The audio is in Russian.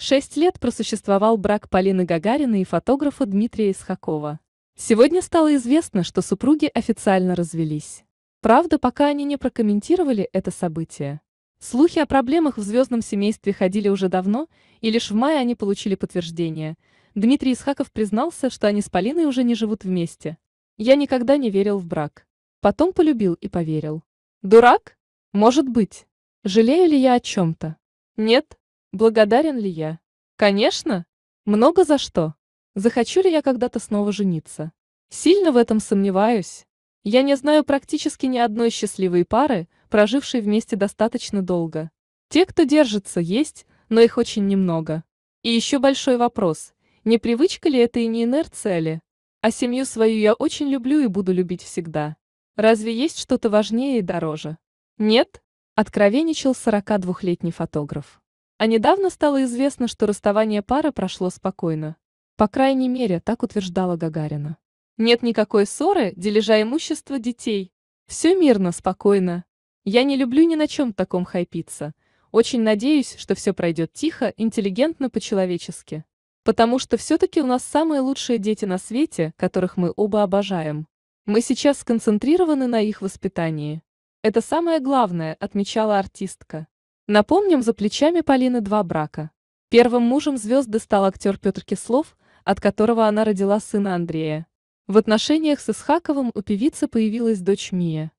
Шесть лет просуществовал брак Полины Гагариной и фотографа Дмитрия Исхакова. Сегодня стало известно, что супруги официально развелись. Правда, пока они не прокомментировали это событие. Слухи о проблемах в звездном семействе ходили уже давно, и лишь в мае они получили подтверждение. Дмитрий Исхаков признался, что они с Полиной уже не живут вместе. «Я никогда не верил в брак. Потом полюбил и поверил. Дурак? Может быть. Жалею ли я о чем-то? Нет, Благодарен ли я? Конечно. Много за что. Захочу ли я когда-то снова жениться? Сильно в этом сомневаюсь. Я не знаю практически ни одной счастливой пары, прожившей вместе достаточно долго. Те, кто держится, есть, но их очень немного. И еще большой вопрос, не привычка ли это и не инерция ли? А семью свою я очень люблю и буду любить всегда. Разве есть что-то важнее и дороже? Нет? Откровенничал 42-летний фотограф. А недавно стало известно, что расставание пары прошло спокойно. По крайней мере, так утверждала Гагарина. Нет никакой ссоры, дележа имущества детей. Все мирно, спокойно. Я не люблю ни на чем таком хайпиться. Очень надеюсь, что все пройдет тихо, интеллигентно, по-человечески. Потому что все-таки у нас самые лучшие дети на свете, которых мы оба обожаем. Мы сейчас сконцентрированы на их воспитании. Это самое главное, отмечала артистка. Напомним, за плечами Полины два брака. Первым мужем звезды стал актер Петр Кислов, от которого она родила сына Андрея. В отношениях с Исхаковым у певицы появилась дочь Мия.